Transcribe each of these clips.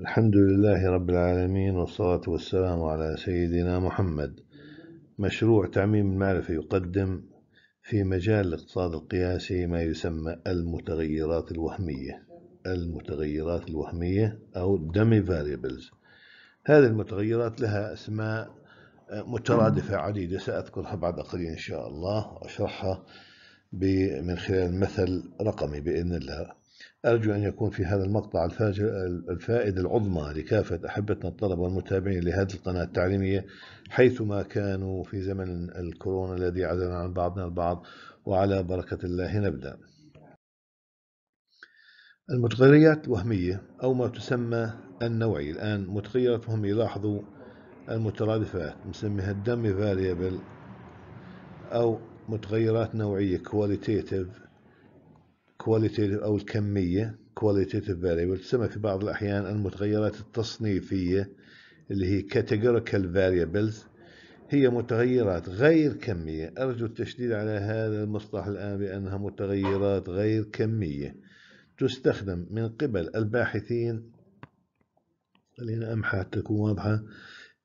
الحمد لله رب العالمين والصلاة والسلام على سيدنا محمد مشروع تعميم المعرفة يقدم في مجال الاقتصاد القياسي ما يسمى المتغيرات الوهمية المتغيرات الوهمية أو dummy variables هذه المتغيرات لها أسماء مترادفة عديدة سأذكرها بعد قليل إن شاء الله وأشرحها من خلال مثل رقمي بإذن الله أرجو أن يكون في هذا المقطع الفاجر الفائدة العظمى لكافة أحبتنا الطلبة والمتابعين لهذه القناة التعليمية حيثما كانوا في زمن الكورونا الذي عزلنا عن بعضنا البعض وعلى بركة الله نبدأ المتغيرات الوهمية أو ما تسمى النوعي الآن متغيرات وهمية لاحظوا المترادفات نسميها الدم فاليبل أو متغيرات نوعية كواليتيتيف qualitative أو الكمية qualitative variable تسمى في بعض الأحيان المتغيرات التصنيفية اللي هي categorical variables هي متغيرات غير كمية أرجو التشديد على هذا المصطلح الآن بأنها متغيرات غير كمية تستخدم من قبل الباحثين خلينا أمحى تكون واضحة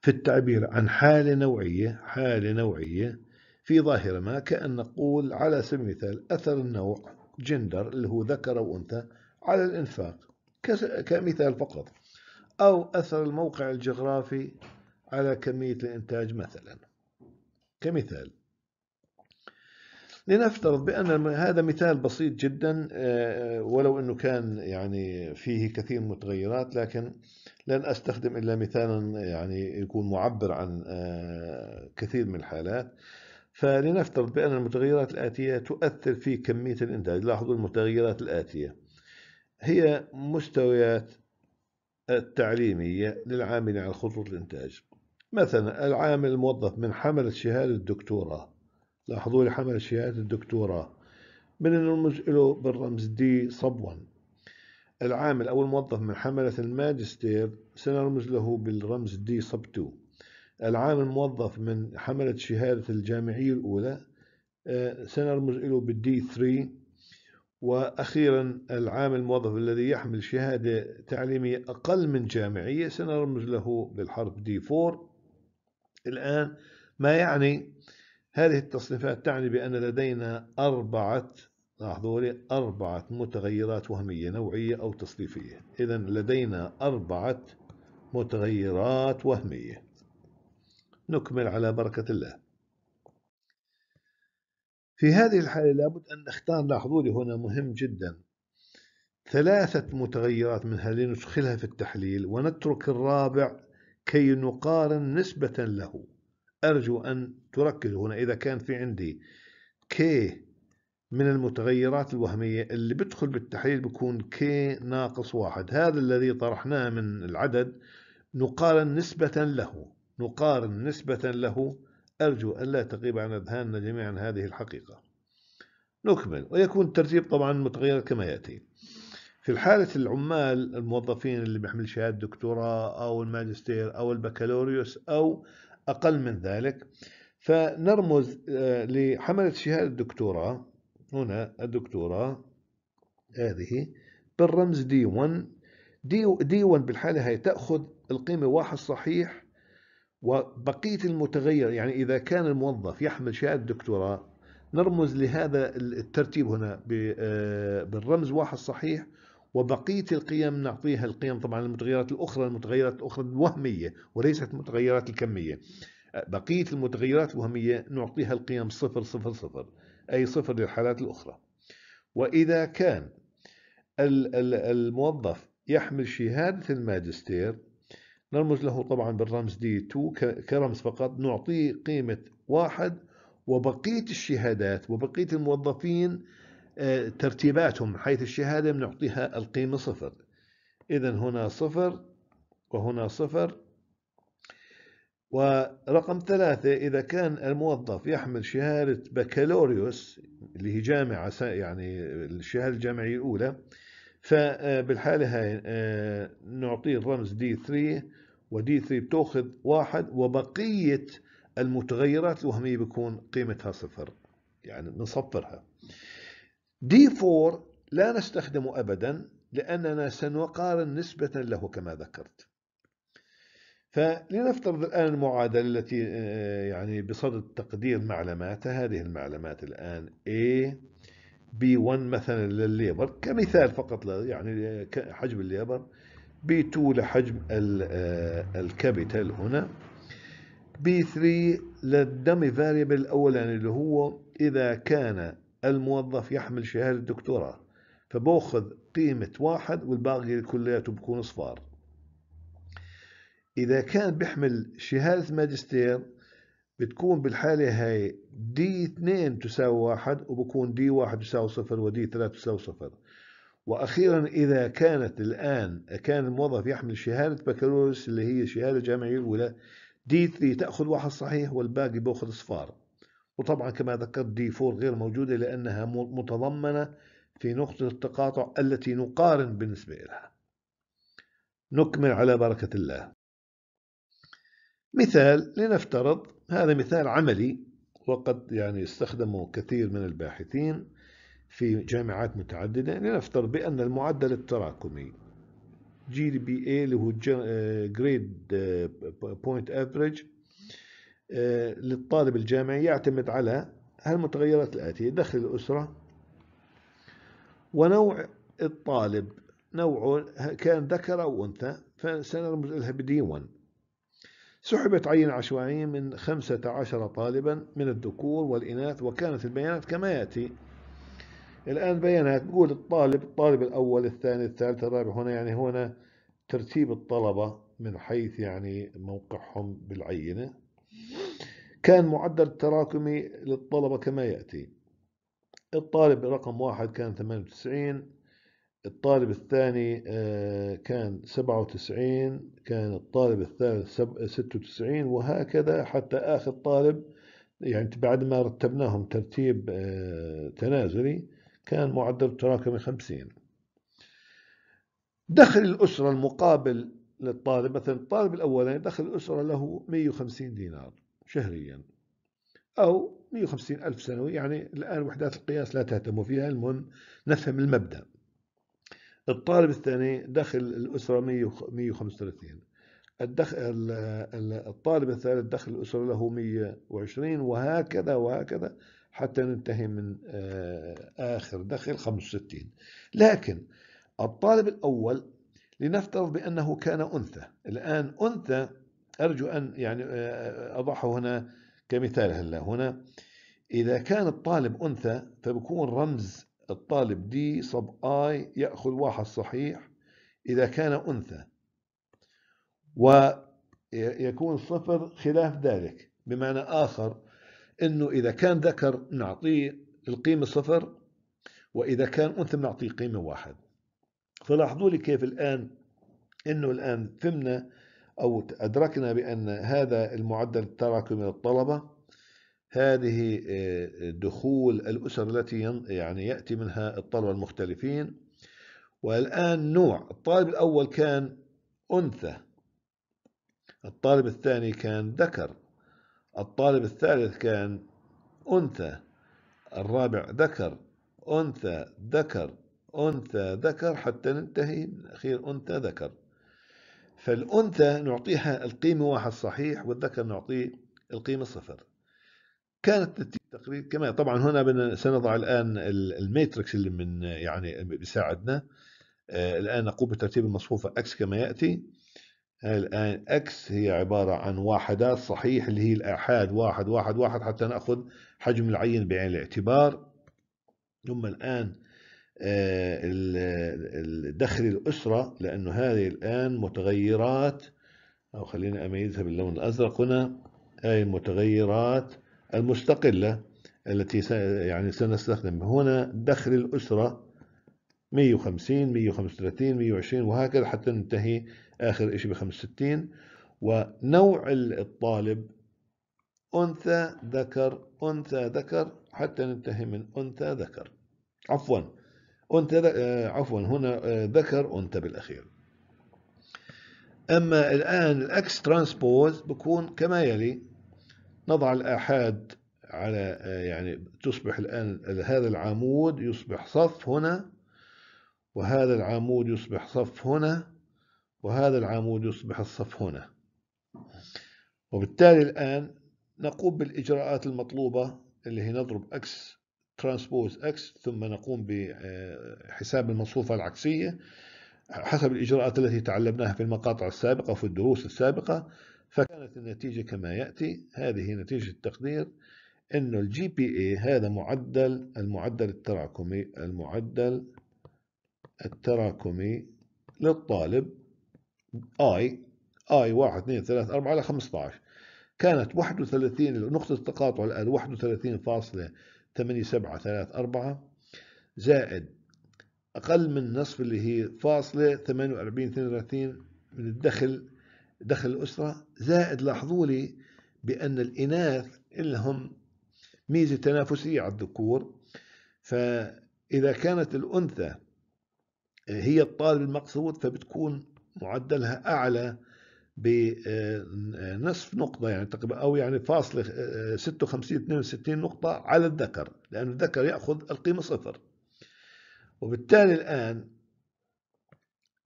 في التعبير عن حالة نوعية حالة نوعية في ظاهرة ما كأن نقول على سبيل المثال أثر النوع جندر اللي هو ذكر وأنثى على الإنفاق كمثال فقط أو أثر الموقع الجغرافي على كمية الإنتاج مثلا كمثال لنفترض بأن هذا مثال بسيط جدا آه، ولو أنه كان يعني فيه كثير من المتغيرات لكن لن أستخدم إلا مثالا يعني يكون معبر عن آه، كثير من الحالات فلنفترض بأن المتغيرات الآتية تؤثر في كمية الإنتاج لاحظوا المتغيرات الآتية هي مستويات التعليمية للعامل على خطوط الإنتاج مثلا العامل الموظف من حمل شهادة الدكتوراه لاحظوا لي حمل شهادة الدكتوراه من نرمز له بالرمز دي صب ون العامل أو الموظف من حملة الماجستير سنرمز له بالرمز دي صب 2 العام الموظف من حملة شهادة الجامعية الأولى آه، سنرمز له بالدي 3 وأخيرا العام الموظف الذي يحمل شهادة تعليمية أقل من جامعية سنرمز له بالحرف دي 4 الآن ما يعني هذه التصنيفات تعني بأن لدينا أربعة لاحظوا لي أربعة متغيرات وهمية نوعية أو تصنيفية إذا لدينا أربعة متغيرات وهمية نكمل على بركة الله في هذه الحالة لابد أن نختار لاحظوا لي هنا مهم جدا ثلاثة متغيرات منها لندخلها في التحليل ونترك الرابع كي نقارن نسبة له أرجو أن تركزوا هنا إذا كان في عندي كي من المتغيرات الوهمية اللي بدخل بالتحليل بيكون كي ناقص واحد هذا الذي طرحناه من العدد نقارن نسبة له نقارن نسبة له أرجو ألا تغيب عن أذهاننا جميعا هذه الحقيقة نكمل ويكون الترتيب طبعا متغير كما يأتي في الحالة العمال الموظفين اللي بيحمل شهادة دكتوراه أو الماجستير أو البكالوريوس أو أقل من ذلك فنرمز آه، لحملة شهادة الدكتوراه هنا الدكتوراه هذه بالرمز D1 D1 بالحالة هي تأخذ القيمة واحد صحيح وبقية المتغير يعني إذا كان الموظف يحمل شهادة دكتوراه نرمز لهذا الترتيب هنا آه، بالرمز واحد صحيح وبقية القيم نعطيها القيم طبعا المتغيرات الأخرى المتغيرات الأخرى الوهمية وليست المتغيرات الكمية آه، بقية المتغيرات الوهمية نعطيها القيم صفر صفر صفر أي صفر للحالات الأخرى وإذا كان الموظف يحمل شهادة الماجستير نرمز له طبعا بالرمز دي 2 كرمز فقط نعطيه قيمة واحد وبقية الشهادات وبقية الموظفين آه، ترتيباتهم حيث الشهادة بنعطيها القيمة صفر إذا هنا صفر وهنا صفر ورقم ثلاثة إذا كان الموظف يحمل شهادة بكالوريوس اللي هي جامعة يعني الشهادة الجامعية الأولى فبالحالة آه، هاي آه، نعطيه الرمز D3 ودي 3 بتاخذ واحد وبقيه المتغيرات الوهميه بيكون قيمتها صفر يعني نصفرها دي 4 لا نستخدمه ابدا لاننا سنقارن نسبه له كما ذكرت فلنفترض الآن المعادلة التي آه، يعني بصدد تقدير معلماتها هذه المعلمات الآن A B1 مثلا للليبر كمثال فقط يعني آه، حجم الليبر B2 لحجم آه، الكابيتال هنا B3 للدمي فاريبل الأول يعني اللي هو إذا كان الموظف يحمل شهادة دكتوراه فبأخذ قيمة واحد والباقي كلياته بكون صفار إذا كان بيحمل شهادة ماجستير بتكون بالحالة هاي دي 2 تساوي واحد وبكون دي 1 تساوي صفر ودي 3 تساوي صفر واخيرا اذا كانت الان كان الموظف يحمل شهاده بكالوريوس اللي هي شهاده جامعيه الاولى دي 3 تاخذ واحد صحيح والباقي باخذ صفار وطبعا كما ذكرت دي 4 غير موجوده لانها متضمنه في نقطه التقاطع التي نقارن بالنسبه لها نكمل على بركه الله مثال لنفترض هذا مثال عملي وقد يعني استخدمه كثير من الباحثين في جامعات متعددة لنفترض بأن المعدل التراكمي جي بي اي اللي هو جريد بوينت افريج للطالب الجامعي يعتمد على هالمتغيرات الآتية دخل الأسرة ونوع الطالب نوعه كان ذكر أو أنثى فسنرمز لها بدي 1 سحبت عينة عشوائية من 15 طالبا من الذكور والإناث وكانت البيانات كما يأتي الآن بيانات بقول الطالب الطالب الأول الثاني الثالث الرابع هنا يعني هنا ترتيب الطلبة من حيث يعني موقعهم بالعينة كان معدل التراكمي للطلبة كما يأتي الطالب رقم واحد كان 98 الطالب الثاني آه، كان 97 كان الطالب الثالث 96 وهكذا حتى آخر طالب يعني بعد ما رتبناهم ترتيب آه، تنازلي كان معدل التراكمي 50 دخل الأسرة المقابل للطالب مثلا الطالب الأولاني دخل الأسرة له 150 دينار شهريا أو 150 ألف سنوي يعني الآن وحدات القياس لا تهتم فيها المهم نفهم المبدأ الطالب الثاني دخل الأسرة 135 الدخل الطالب الثالث دخل الأسرة له 120 وهكذا وهكذا حتى ننتهي من آه، آخر دخل 65 لكن الطالب الأول لنفترض بأنه كان أنثى الآن أنثى أرجو أن يعني آه، آه، أضعه هنا كمثال هلا هنا إذا كان الطالب أنثى فبكون رمز الطالب دي صب آي يأخذ واحد صحيح إذا كان أنثى ويكون صفر خلاف ذلك بمعنى آخر انه اذا كان ذكر نعطيه القيمه صفر واذا كان انثى بنعطيه قيمه واحد فلاحظوا لي كيف الان انه الان فهمنا او ادركنا بان هذا المعدل التراكمي للطلبه هذه آه، دخول الاسر التي يعني ياتي منها الطلبه المختلفين والان نوع الطالب الاول كان انثى الطالب الثاني كان ذكر الطالب الثالث كان أنثى الرابع ذكر أنثى ذكر أنثى ذكر حتى ننتهي أخير أنثى ذكر فالأنثى نعطيها القيمة واحد صحيح والذكر نعطيه القيمة صفر كانت التقرير كما طبعا هنا سنضع الآن الميتريكس اللي من يعني بيساعدنا آه، الآن نقوم بترتيب المصفوفة X كما يأتي الآن x هي عبارة عن واحدات صحيح اللي هي الآحاد واحد واحد واحد حتى نأخذ حجم العين بعين الاعتبار ثم الآن آه، دخل الأسرة لأنه هذه الآن متغيرات أو خلينا أميزها باللون الأزرق هنا أي المتغيرات المستقلة التي يعني سنستخدم هنا دخل الأسرة 150 135 120 وهكذا حتى ننتهي آخر شيء ب 65 ونوع الطالب أنثى ذكر أنثى ذكر حتى ننتهي من أنثى ذكر عفوا أنثى آه، عفوا هنا آه، ذكر أنثى بالأخير أما الآن الأكس ترانسبوز بكون كما يلي نضع الآحاد على آه، يعني تصبح الآن هذا العمود يصبح صف هنا وهذا العمود يصبح صف هنا وهذا العمود يصبح الصف هنا وبالتالي الآن نقوم بالإجراءات المطلوبة اللي هي نضرب X ترانسبوز X ثم نقوم بحساب المصفوفة العكسية حسب الإجراءات التي تعلمناها في المقاطع السابقة وفي الدروس السابقة فكانت النتيجة كما يأتي هذه نتيجة التقدير أنه الجي بي اي هذا معدل المعدل التراكمي المعدل التراكمي للطالب اي اي 1 2 3 4 على 15 كانت 31 نقطة التقاطع الآن 31.8734 زائد أقل من نصف اللي هي فاصلة 48 32 من الدخل دخل الأسرة زائد لاحظوا لي بأن الإناث لهم ميزة تنافسية على الذكور فإذا كانت الأنثى هي الطالب المقصود فبتكون معدلها أعلى بنصف نقطة يعني تقريبا أو يعني فاصلة 56 آه، 62 آه، نقطة على الذكر لأن الذكر يأخذ القيمة صفر وبالتالي الآن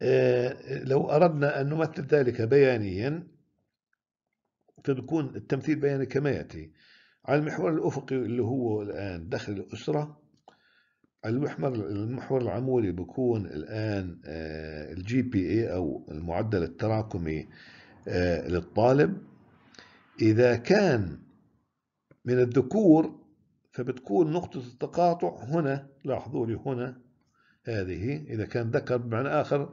آه، لو أردنا أن نمثل ذلك بيانيا فبيكون التمثيل بياني كما يأتي على المحور الأفقي اللي هو الآن دخل الأسرة المحور المحور العمودي بكون الآن الجي بي اي أو المعدل التراكمي آه، للطالب إذا كان من الذكور فبتكون نقطة التقاطع هنا لاحظوا لي هنا هذه إذا كان ذكر بمعنى آخر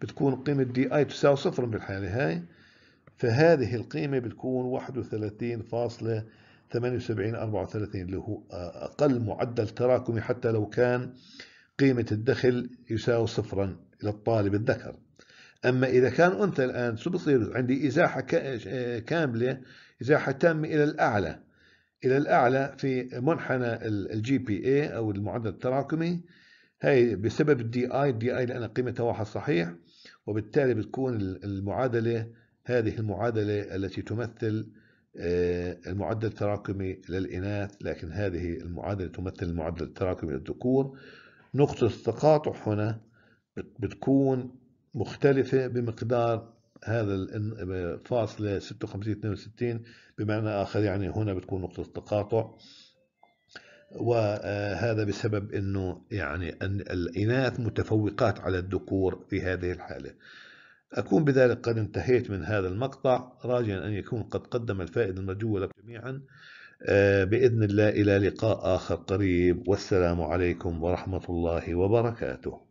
بتكون قيمة دي اي تساوي صفر بالحالة هاي فهذه القيمة بتكون 31.6 78 34 اللي هو أقل معدل تراكمي حتى لو كان قيمة الدخل يساوي صفرا للطالب الذكر أما إذا كان أنثى الآن شو بصير عندي إزاحة كاملة إزاحة تامة إلى الأعلى إلى الأعلى في منحنى الجي بي اي أو المعدل التراكمي هي بسبب الدي اي الدي اي لأن قيمتها واحد صحيح وبالتالي بتكون المعادلة هذه المعادلة التي تمثل آه، المعدل التراكمي للإناث لكن هذه المعادلة تمثل المعدل التراكمي للذكور نقطة التقاطع هنا بتكون مختلفة بمقدار هذا الفاصلة 56 62 بمعنى آخر يعني هنا بتكون نقطة التقاطع وهذا آه، بسبب أنه يعني الإناث متفوقات على الذكور في هذه الحالة أكون بذلك قد انتهيت من هذا المقطع راجيا أن يكون قد قدم الفائدة المرجوة لكم جميعا آه، بإذن الله إلى لقاء آخر قريب والسلام عليكم ورحمة الله وبركاته